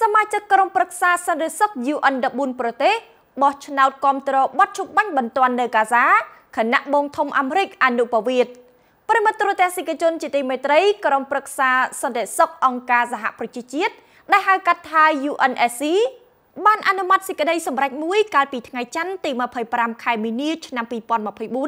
សមាជិកក្រុមប្រឹក្សាសន្តិសុខ UN 14ប្រទេសបោះឆ្នោតគាំទ្របទជំបាញ់បន្ទាន់នៅកាហ្សាខណៈបងធំអាមេរិកអនុប្រវេតប្រិមត្តរទេសកជនជាទីមេត្រី ក្រុមប្រឹក្សាសន្តិសុខអង្គការសហប្រជាជាតិដែលហៅកាត់ថា UNSC បានអនុម័តសេចក្តីសម្រេចមួយកាលពីថ្ងៃច័ន្ទទី25ខែមីនាឆ្នាំ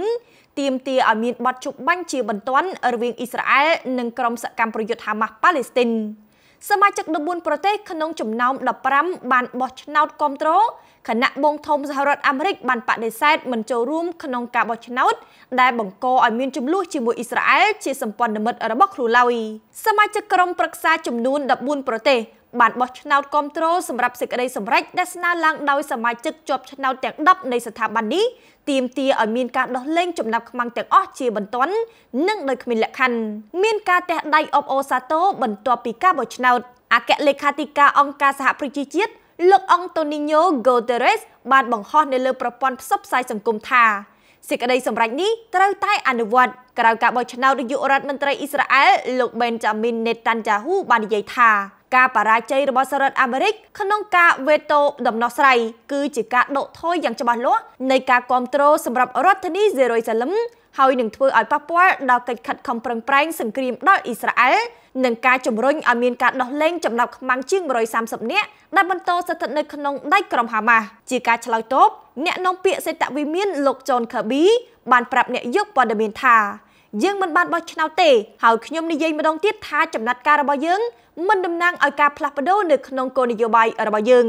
2024ទាមទារឲ្យមានបទជប់បាញ់ជាបន្ទាន់រវាងអ៊ីស្រាអែលនិងក្រុមសកម្មប្រយុទ្ធហាម៉ាស់ប៉ាឡេស្ទីន។សមាជិក14ប្រទេសក្នុងចំណោម15បានបោះឆ្នោតគ្រប់គ្រងគណៈបងធំសហរដ្ឋអាមេរិក បានបដិសេធមិនចូលរួមក្នុងការបោះឆ្នោតដែលបង្កឲ្យមានចំនួនជាមួយអ៊ីស្រាអែលជាសម្ព័ន្ធមិត្តរបស់ខ្លួនឡើយសមាជិកក្រុមប្រឹក្សាចំនួន14ប្រទេសបានបោះឆ្នោតគ្រប់គ្រងសម្រាប់សេចក្តីសម្រេចដែលស្នើឡើងដោយសមាជិកជាប់ឆ្នោតទាំង10នៃស្ថាប័ននេះទាមទារឲ្យមានការដោះលែងចំណាប់ខ្មាំងទាំងអស់ជាបន្ទាន់និងដោយគ្មានលក្ខខណ្ឌមានការទះដៃអបអរសាទរបន្ទាប់ពីការបោះឆ្នោតអគ្គលេខាធិការអង្គការសហប្រជាជាតិលោកអង់តូនីញ៉ូហ្គូតេរេសបានបង្ហោះនៅលើប្រព័ន្ធផ្សព្វផ្សាយសង្គមថាសេចក្តីសម្រេចនេះត្រូវតែអនុវត្តក្រៅការបោះឆ្នោតនាយករដ្ឋមន្ត្រីអ៊ីស្រាអែលលោកបេនចាមីនណេតាន់យ៉ាហ៊ូបាននិយាយថាការបរាជ័យរបស់សហរដ្ឋអាមេរិកក្នុងការវេតូដំណោះស្រាយគឺជាការដកថយយ៉ាងច្បាស់លាស់នៃការគ្រប់គ្រងសម្រាប់រដ្ឋធានីសេរីសាឡឹមហើយនឹងធ្វើឲ្យប៉ះពាល់ដល់កិច្ចខិតខំប្រឹងប្រែងសង្គ្រាមដល់អ៊ីស្រាអែលនិងការជំរុញឲ្យមានការដោះលែងចំណាប់ខ្មាំងជាង130នាក់ដែលបន្តស្ថិតនៅក្នុងដៃក្រុមហាម៉ាស់ជាការឆ្លើយតបអ្នកនាំពាក្យសេតវិមានលោកចនខឺប៊ីបានប្រាប់អ្នកយកព័ត៌មានថាយើងមិនបានបោះឆ្នោតទេហើយខ្ញុំនិយាយម្ដងទៀតថាចំណាត់ការរបស់យើងមិនតំណាងឲ្យការផ្លាស់ប្ដូរនៅក្នុងគោលនយោបាយរបស់យើង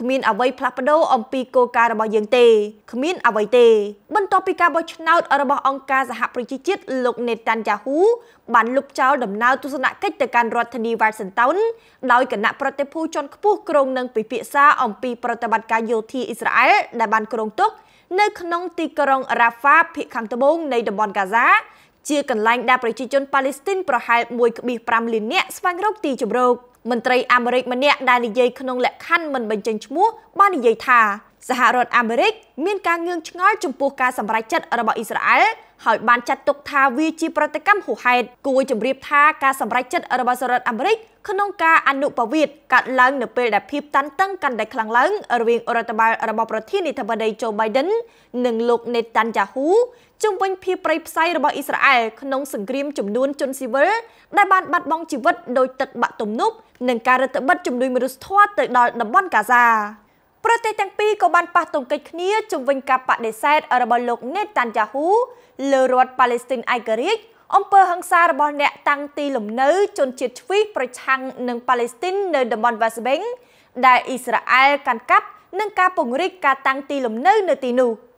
គ្មានអ្វីផ្លាស់ប្ដូរអំពីគោលការណ៍របស់យើងទេគ្មានអ្វីទេ បន្ទាប់ពីការបោះឆ្នោតរបស់អង្គការសហប្រជាជាតិលោក Netanyahu បានលុបចោលដំណើរទស្សនកិច្ចទៅកាន់រដ្ឋធានី Washington ដោយគណៈប្រតិភូជាន់ខ្ពស់ក្រុងនឹងពិភាក្សាអំពីប្រតិបត្តិការយោធាអ៊ីស្រាអែលដែលបានគ្រោងទុកនៅក្នុងទីក្រុង Rafah ភាគខាងត្បូងនៃតំបន់ Gaza ជាកន្លែងដែលប្រជាជនប៉ាឡេស្ទីនប្រហែល1.5លាននាក់ស្វែងរកទីជម្រកមន្ត្រីអាមេរិកម្នាក់ដែលនិយាយក្នុងលក្ខខណ្ឌមិនបញ្ចេញឈ្មោះបាននិយាយថាសហរដ្ឋអាមេរិកមានការងឿងឆ្ងល់ចំពោះការសម្រេចចិត្តរបស់អ៊ីស្រាអែលហើយបានចាត់ទុកថាវាជាប្រតិកម្មហួសហេតុគួរជម្រាបថាការសម្រេចចិត្តរបស់សហរដ្ឋអាមេរិកក្នុងការអនុប្រវេតកាត់ឡើងនៅពេលដែលភាពតានតឹងកាន់តែខ្លាំងឡើងរវាងរដ្ឋបាលរបស់ប្រធានាធិបតី Joe Biden និងលោក Netanyahu ជំវិញភាពប្រៃផ្សៃរបស់អ៊ីស្រាអែលក្នុងសង្គ្រាមចំនួនជនស៊ីវិលដែលបានបាត់បង់ជីវិតដោយទឹកបាក់ទំនប់និងការរឹតបន្តឹងជំនួយមនុស្សធម៌ទៅដល់តំបន់កាហ្សាប្រទេសទាំងពីរក៏បានប៉ះទង្គិចគ្នា ជំវិញការបដិសេធរបស់លោក Netanyahu លើរដ្ឋប៉ាឡេស្ទីនឯករាជ្យអំពើហិង្សារបស់អ្នកតាំងទីលំនៅ ជនជាតិជ្វីកប្រឆាំងនឹងប៉ាឡេស្ទីននៅតំបន់ West Bank ដែលអ៊ីស្រាអែលកាន់កាប់និងការពង្រីកការតាំងទីលំនៅនៅទីនោះ។